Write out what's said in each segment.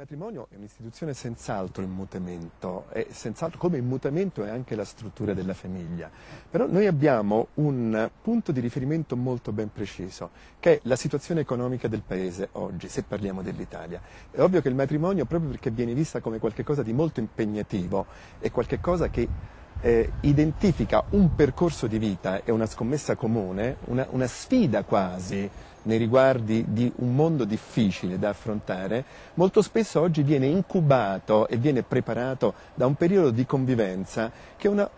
Il matrimonio è un'istituzione senz'altro in mutamento, e senz'altro come in mutamento è anche la struttura della famiglia. Però noi abbiamo un punto di riferimento molto ben preciso, che è la situazione economica del paese oggi, se parliamo dell'Italia. È ovvio che il matrimonio, proprio perché viene vista come qualcosa di molto impegnativo, è qualcosa che eh, identifica un percorso di vita e una scommessa comune, una, una sfida quasi nei riguardi di un mondo difficile da affrontare, molto spesso oggi viene incubato e viene preparato da un periodo di convivenza che è una,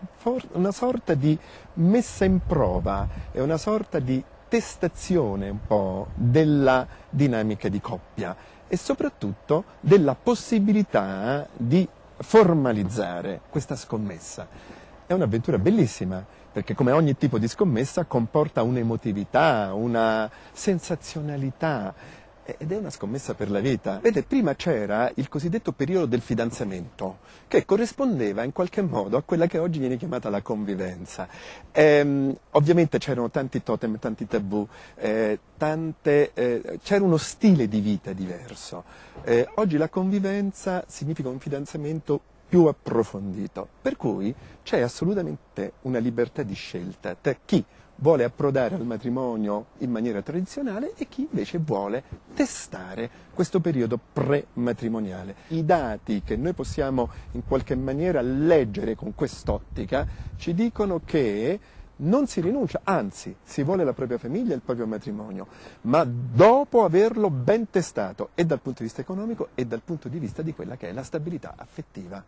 una sorta di messa in prova, è una sorta di testazione un po' della dinamica di coppia e soprattutto della possibilità di formalizzare questa scommessa. È un'avventura bellissima, perché come ogni tipo di scommessa comporta un'emotività, una sensazionalità, ed è una scommessa per la vita. Vede, prima c'era il cosiddetto periodo del fidanzamento, che corrispondeva in qualche modo a quella che oggi viene chiamata la convivenza. Ehm, ovviamente c'erano tanti totem, tanti tabù, eh, tante, eh, c'era uno stile di vita diverso. Eh, oggi la convivenza significa un fidanzamento più approfondito. Per cui c'è assolutamente una libertà di scelta tra chi vuole approdare al matrimonio in maniera tradizionale e chi invece vuole testare questo periodo prematrimoniale. I dati che noi possiamo in qualche maniera leggere con quest'ottica ci dicono che non si rinuncia, anzi si vuole la propria famiglia e il proprio matrimonio, ma dopo averlo ben testato e dal punto di vista economico e dal punto di vista di quella che è la stabilità affettiva.